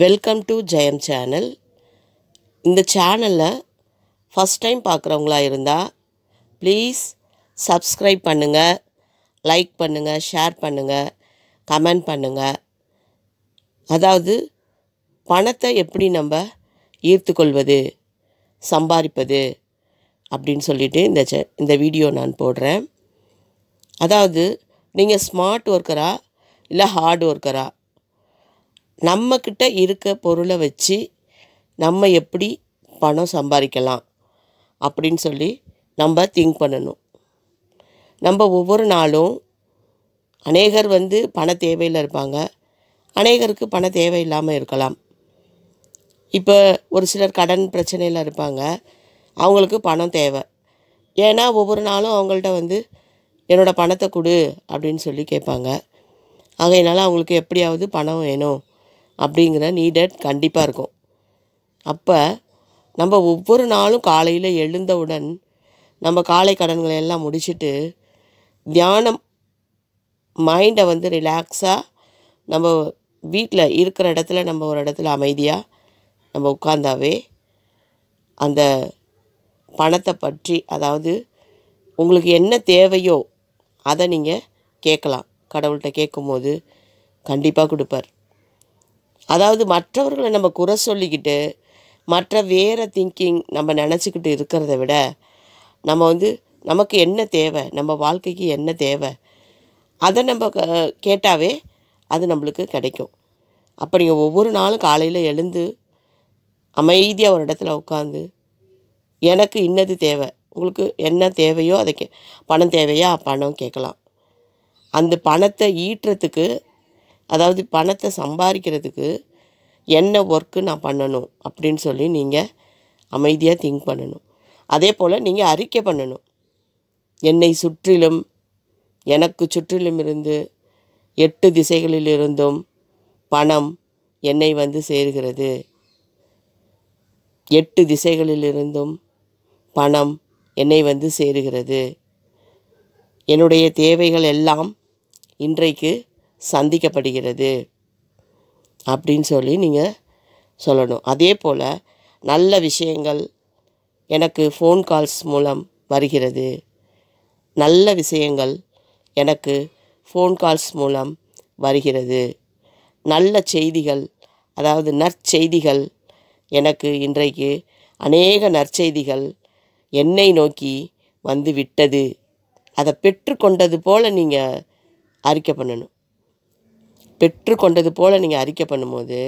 welcome to Jayam channel இந்த சேனலில் first time பார்க்குறவங்களா இருந்தால் ப்ளீஸ் சப்ஸ்கிரைப் பண்ணுங்கள் லைக் பண்ணுங்கள் ஷேர் பண்ணுங்கள் கமெண்ட் பண்ணுங்கள் அதாவது பணத்தை எப்படி நம்ம ஈர்த்துக்கொள்வது சம்பாதிப்பது அப்படின்னு சொல்லிட்டு இந்த செ இந்த வீடியோ நான் போடுறேன் அதாவது நீங்கள் ஸ்மார்ட் ஒர்க்கரா இல்லை ஹார்ட் ஒர்க்கரா நம்மக்கிட்ட இருக்க பொருளை வச்சு நம்ம எப்படி பணம் சம்பாதிக்கலாம் அப்படின்னு சொல்லி நம்ம திங்க் பண்ணணும் நம்ம ஒவ்வொரு நாளும் அநேகர் வந்து பண தேவையில் இருப்பாங்க அநேகருக்கு பண தேவை இல்லாமல் இருக்கலாம் இப்போ ஒரு சிலர் கடன் பிரச்சனையில் இருப்பாங்க அவங்களுக்கு பணம் தேவை ஏன்னா ஒவ்வொரு நாளும் அவங்கள்ட்ட வந்து என்னோடய பணத்தை கொடு அப்படின்னு சொல்லி கேட்பாங்க ஆகையினால அவங்களுக்கு எப்படியாவது பணம் வேணும் அப்படிங்கிற நீடட் கண்டிப்பாக இருக்கும் அப்போ நம்ம ஒவ்வொரு நாளும் காலையில் எழுந்தவுடன் நம்ம காலை கடன்களை எல்லாம் முடிச்சுட்டு தியானம் மைண்டை வந்து ரிலாக்ஸாக நம்ம வீட்டில் இருக்கிற இடத்துல நம்ம ஒரு இடத்துல அமைதியாக நம்ம உட்காந்தாவே அந்த பணத்தை பற்றி அதாவது உங்களுக்கு என்ன தேவையோ அதை நீங்கள் கேட்கலாம் கடவுள்கிட்ட கேட்கும்போது கண்டிப்பாக கொடுப்பார் அதாவது மற்றவர்களை நம்ம குறை சொல்லிக்கிட்டு மற்ற வேறு திங்கிங் நம்ம நினச்சிக்கிட்டு இருக்கிறத விட நம்ம வந்து நமக்கு என்ன தேவை நம்ம வாழ்க்கைக்கு என்ன தேவை அதை நம்ம கேட்டாவே அது நம்மளுக்கு கிடைக்கும் அப்போ நீங்கள் ஒவ்வொரு நாளும் காலையில் எழுந்து அமைதியாக ஒரு இடத்துல உட்காந்து எனக்கு இன்னது தேவை உங்களுக்கு என்ன தேவையோ அதை கே பணம் தேவையா பணம் கேட்கலாம் அந்த பணத்தை ஈட்டுறதுக்கு அதாவது பணத்தை சம்பாதிக்கிறதுக்கு என்ன ஒர்க்கு நான் பண்ணணும் அப்படின்னு சொல்லி நீங்கள் அமைதியாக திங்க் பண்ணணும் அதே போல் நீங்கள் அறிக்கை பண்ணணும் என்னை சுற்றிலும் எனக்கு சுற்றிலும் இருந்து எட்டு திசைகளில் இருந்தும் பணம் என்னை வந்து சேர்கிறது எட்டு திசைகளிலிருந்தும் பணம் என்னை வந்து சேருகிறது என்னுடைய தேவைகள் எல்லாம் இன்றைக்கு சந்திக்கப்படுகிறது அப்படின்னு சொல்லி நீங்கள் சொல்லணும் அதே போல் நல்ல விஷயங்கள் எனக்கு ஃபோன் கால்ஸ் மூலம் வருகிறது நல்ல விஷயங்கள் எனக்கு ஃபோன் கால்ஸ் மூலம் வருகிறது நல்ல செய்திகள் அதாவது நற்செய்திகள் எனக்கு இன்றைக்கு அநேக நற்செய்திகள் என்னை நோக்கி வந்து விட்டது அதை பெற்றுக்கொண்டது போல் நீங்கள் அறிக்கை பண்ணணும் பெற்றுக்கொண்டது போல் நீங்கள் அறிக்கை பண்ணும்போது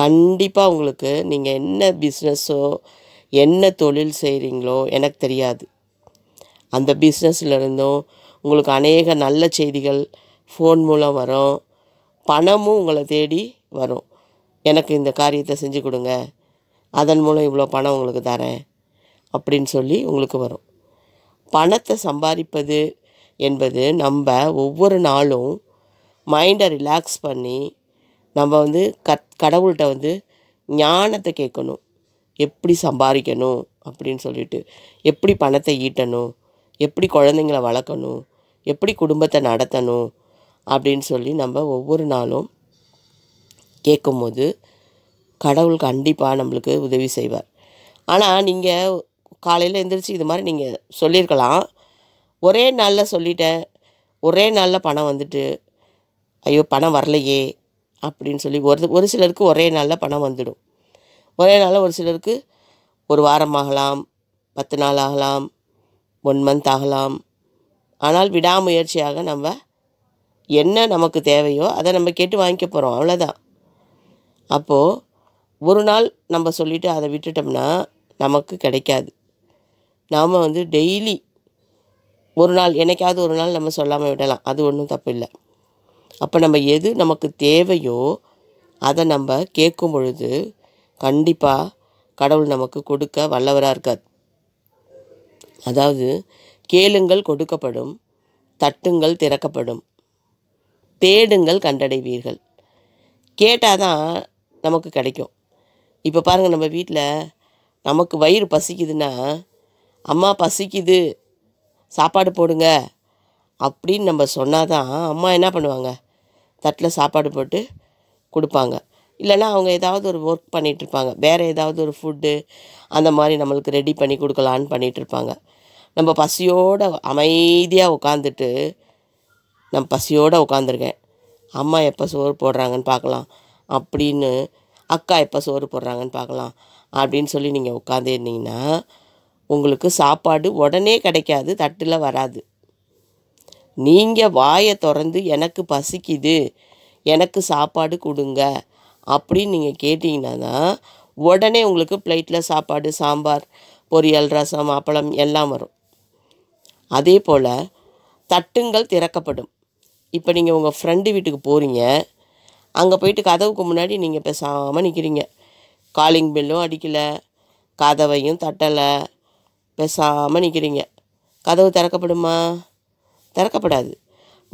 கண்டிப்பாக உங்களுக்கு நீங்கள் என்ன பிஸ்னஸோ என்ன தொழில் செய்கிறீங்களோ எனக்கு தெரியாது அந்த பிஸ்னஸ்லேருந்தும் உங்களுக்கு அநேக நல்ல செய்திகள் ஃபோன் மூலம் வரும் பணமும் உங்களை தேடி வரும் எனக்கு இந்த காரியத்தை செஞ்சு கொடுங்க அதன் மூலம் இவ்வளோ பணம் உங்களுக்கு தரேன் அப்படின்னு சொல்லி உங்களுக்கு வரும் பணத்தை சம்பாதிப்பது என்பது நம்ம ஒவ்வொரு நாளும் மைண்டை ரிலாக்ஸ் பண்ணி நம்ம வந்து கத் கடவுள்கிட்ட வந்து ஞானத்தை கேட்கணும் எப்படி சம்பாதிக்கணும் அப்படின்னு சொல்லிட்டு எப்படி பணத்தை ஈட்டணும் எப்படி குழந்தைங்கள வளர்க்கணும் எப்படி குடும்பத்தை நடத்தணும் அப்படின்னு சொல்லி நம்ம ஒவ்வொரு நாளும் கேட்கும்போது கடவுள் கண்டிப்பாக நம்மளுக்கு உதவி செய்வார் ஆனால் நீங்கள் காலையில் எழுந்திரிச்சு இது மாதிரி நீங்கள் சொல்லியிருக்கலாம் ஒரே நாளில் சொல்லிட்டேன் ஒரே நாளில் பணம் வந்துட்டு ஐயோ பணம் வரலையே அப்படின்னு சொல்லி ஒரு ஒரு சிலருக்கு ஒரே நாளில் பணம் வந்துடும் ஒரே நாளில் ஒரு சிலருக்கு ஒரு வாரம் ஆகலாம் பத்து நாள் ஆகலாம் ஒன் மந்த் ஆகலாம் ஆனால் விடாமுயற்சியாக நம்ம என்ன நமக்கு தேவையோ அதை நம்ம கேட்டு வாங்கிக்க போகிறோம் அவ்வளோதான் அப்போது ஒரு நாள் நம்ம சொல்லிவிட்டு அதை விட்டுட்டோம்னா நமக்கு கிடைக்காது நாம் வந்து டெய்லி ஒரு நாள் என்னைக்காவது ஒரு நாள் நம்ம சொல்லாமல் விடலாம் அது ஒன்றும் தப்பு இல்லை அப்போ நம்ம எது நமக்கு தேவையோ அதை நம்ம கேட்கும் பொழுது கண்டிப்பாக கடவுள் நமக்கு கொடுக்க வல்லவராக இருக்கார் அதாவது கேளுங்கள் கொடுக்கப்படும் தட்டுங்கள் திறக்கப்படும் தேடுங்கள் கண்டடைவீர்கள் கேட்டால் தான் நமக்கு கிடைக்கும் இப்போ பாருங்கள் நம்ம வீட்டில் நமக்கு வயிறு பசிக்குதுன்னா அம்மா பசிக்குது சாப்பாடு போடுங்க அப்படின்னு நம்ம சொன்னாதான் அம்மா என்ன பண்ணுவாங்க தட்டில் சாப்பாடு போட்டு கொடுப்பாங்க இல்லைன்னா அவங்க ஏதாவது ஒரு ஒர்க் பண்ணிகிட்ருப்பாங்க வேறு ஏதாவது ஒரு ஃபுட்டு அந்த மாதிரி நம்மளுக்கு ரெடி பண்ணி கொடுக்கலான்னு பண்ணிகிட்ருப்பாங்க நம்ம பசியோடு அமைதியாக உட்காந்துட்டு நான் பசியோடு உட்காந்துருக்கேன் அம்மா எப்போ சோறு போடுறாங்கன்னு பார்க்கலாம் அப்படின்னு அக்கா எப்போ சோறு போடுறாங்கன்னு பார்க்கலாம் அப்படின்னு சொல்லி நீங்கள் உட்காந்துருந்தீங்கன்னா உங்களுக்கு சாப்பாடு உடனே கிடைக்காது தட்டில் வராது நீங்கள் வாயை திறந்து எனக்கு பசிக்குது எனக்கு சாப்பாடு கொடுங்க அப்படின்னு நீங்கள் கேட்டிங்கன்னா தான் உடனே உங்களுக்கு பிளேட்டில் சாப்பாடு சாம்பார் பொரியல் ரசம் அப்பளம் எல்லாம் வரும் அதே போல் தட்டுங்கள் திறக்கப்படும் இப்போ நீங்கள் உங்கள் ஃப்ரெண்டு வீட்டுக்கு போகிறீங்க அங்கே போயிட்டு கதவுக்கு முன்னாடி நீங்கள் பேசாமல் நிற்கிறீங்க காலிங் பில்லும் அடிக்கலை கதவையும் தட்டலை பேசாமல் நிற்கிறீங்க கதவு திறக்கப்படுமா திறக்கப்படாது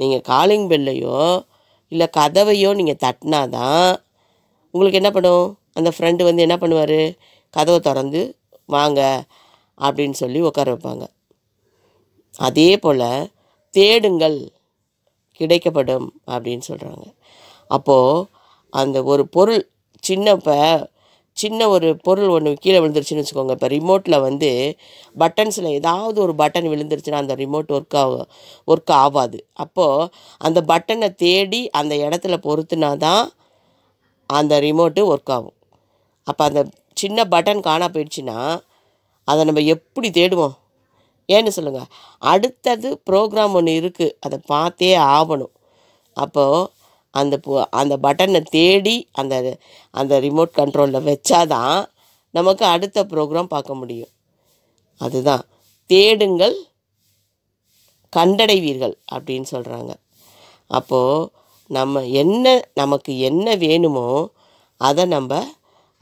நீங்கள் காலிங் பெல்லையோ இல்லை கதவையோ நீங்கள் தட்டினா தான் உங்களுக்கு என்ன பண்ணும் அந்த ஃப்ரெண்டு வந்து என்ன பண்ணுவார் கதவை திறந்து வாங்க அப்படின்னு சொல்லி உட்கார வைப்பாங்க அதே போல் தேடுங்கள் கிடைக்கப்படும் அப்படின்னு சொல்கிறாங்க அப்போது அந்த ஒரு பொருள் சின்ன சின்ன ஒரு பொருள் ஒன்று கீழே விழுந்துருச்சுன்னு வச்சுக்கோங்க இப்போ ரிமோட்டில் வந்து பட்டன்ஸில் ஏதாவது ஒரு பட்டன் விழுந்துருச்சுன்னா அந்த ரிமோட் ஒர்க் ஆகும் ஒர்க் ஆகாது அப்போது அந்த பட்டனை தேடி அந்த இடத்துல பொறுத்துனா தான் அந்த ரிமோட்டு ஒர்க் ஆகும் அப்போ அந்த சின்ன பட்டன் காணா போயிடுச்சுன்னா அதை நம்ம எப்படி தேடுவோம் ஏன்னு சொல்லுங்கள் அடுத்தது ப்ரோக்ராம் ஒன்று இருக்குது அதை பார்த்தே ஆகணும் அப்போது அந்த அந்த பட்டனை தேடி அந்த அந்த ரிமோட் கண்ட்ரோலில் தான் நமக்கு அடுத்த ப்ரோக்ராம் பார்க்க முடியும் அதுதான் தேடுங்கள் கண்டடைவீர்கள் அப்படின்னு சொல்கிறாங்க அப்போது நம்ம என்ன நமக்கு என்ன வேணுமோ அதை நம்ம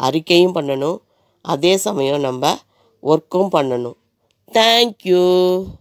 அறிக்கையும் பண்ணணும் அதே சமயம் நம்ம ஒர்க்கும் பண்ணணும் தேங்க்யூ